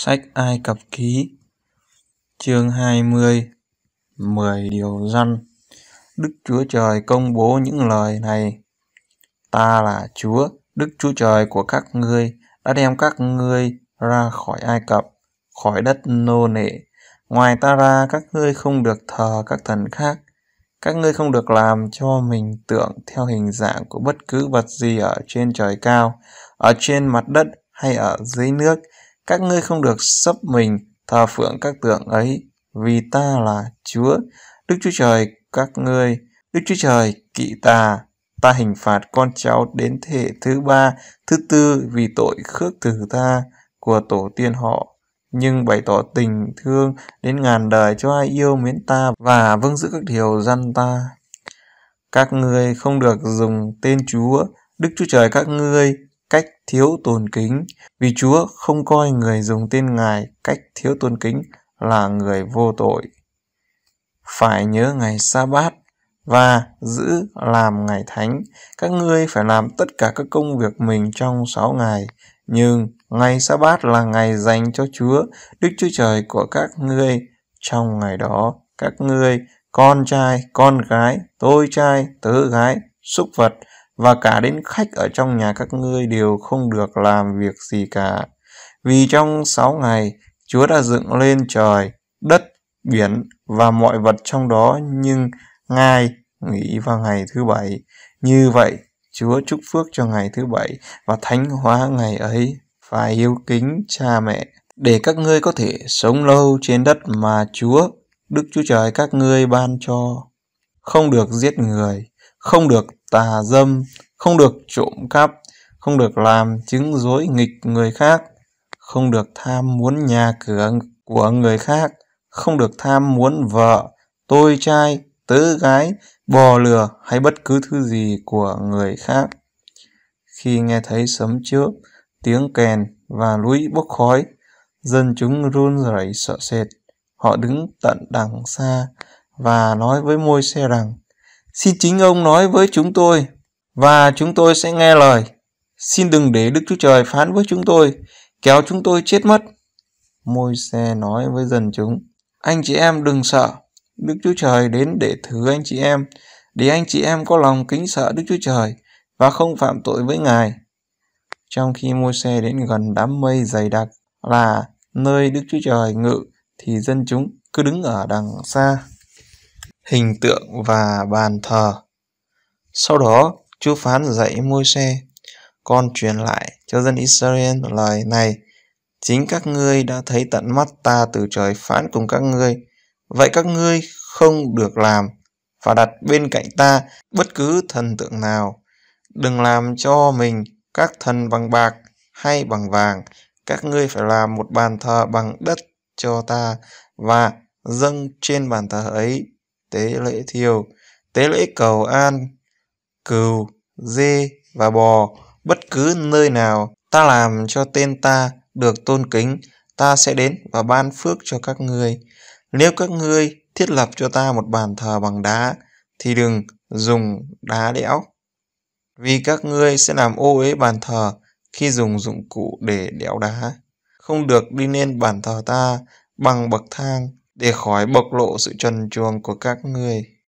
Sách Ai Cập Ký Chương 20 10 điều răn Đức Chúa Trời công bố những lời này Ta là Chúa, Đức Chúa Trời của các ngươi đã đem các ngươi ra khỏi Ai Cập, khỏi đất nô nệ. Ngoài ta ra các ngươi không được thờ các thần khác, các ngươi không được làm cho mình tượng theo hình dạng của bất cứ vật gì ở trên trời cao, ở trên mặt đất hay ở dưới nước, các ngươi không được sắp mình thờ phượng các tượng ấy, vì ta là Chúa, Đức Chúa Trời các ngươi. Đức Chúa Trời kỵ ta, ta hình phạt con cháu đến thế hệ thứ ba, thứ tư vì tội khước từ ta của tổ tiên họ nhưng bày tỏ tình thương đến ngàn đời cho ai yêu mến ta và vâng giữ các điều dân ta. Các ngươi không được dùng tên Chúa, Đức Chúa Trời các ngươi cách thiếu tôn kính vì Chúa không coi người dùng tên Ngài cách thiếu tôn kính là người vô tội. Phải nhớ ngày sa bát và giữ làm ngày thánh. Các ngươi phải làm tất cả các công việc mình trong sáu ngày. Nhưng ngày sa bát là ngày dành cho Chúa, Đức Chúa Trời của các ngươi. Trong ngày đó, các ngươi, con trai, con gái, tôi trai, tớ gái, súc vật – và cả đến khách ở trong nhà các ngươi đều không được làm việc gì cả. Vì trong sáu ngày, Chúa đã dựng lên trời, đất, biển và mọi vật trong đó nhưng Ngài nghỉ vào ngày thứ bảy. Như vậy, Chúa chúc phước cho ngày thứ bảy và thánh hóa ngày ấy phải yêu kính cha mẹ để các ngươi có thể sống lâu trên đất mà Chúa, Đức Chúa Trời các ngươi ban cho. Không được giết người, không được tà dâm, không được trộm cắp, không được làm chứng dối nghịch người khác, không được tham muốn nhà cửa của người khác, không được tham muốn vợ, tôi trai, tớ gái, bò lừa hay bất cứ thứ gì của người khác. Khi nghe thấy sấm chớp, tiếng kèn và lũy bốc khói, dân chúng run rẩy sợ sệt. Họ đứng tận đằng xa và nói với môi xe rằng Xin chính ông nói với chúng tôi và chúng tôi sẽ nghe lời. Xin đừng để Đức Chúa Trời phán với chúng tôi, kéo chúng tôi chết mất. Môi xe nói với dân chúng, anh chị em đừng sợ, Đức Chúa Trời đến để thử anh chị em, để anh chị em có lòng kính sợ Đức Chúa Trời và không phạm tội với Ngài. Trong khi môi xe đến gần đám mây dày đặc là nơi Đức Chúa Trời ngự, thì dân chúng cứ đứng ở đằng xa hình tượng và bàn thờ. Sau đó, Chúa phán dạy Môi-se, con truyền lại cho dân Israel lời này, chính các ngươi đã thấy tận mắt ta từ trời phán cùng các ngươi, vậy các ngươi không được làm và đặt bên cạnh ta bất cứ thần tượng nào. Đừng làm cho mình các thần bằng bạc hay bằng vàng, các ngươi phải làm một bàn thờ bằng đất cho ta và dâng trên bàn thờ ấy tế lễ thiêu, tế lễ cầu an, cừu, dê và bò, bất cứ nơi nào ta làm cho tên ta được tôn kính, ta sẽ đến và ban phước cho các ngươi. Nếu các ngươi thiết lập cho ta một bàn thờ bằng đá, thì đừng dùng đá đẽo. Vì các ngươi sẽ làm ô uế bàn thờ khi dùng dụng cụ để đẽo đá. Không được đi lên bàn thờ ta bằng bậc thang để khỏi bộc lộ sự trần truồng của các người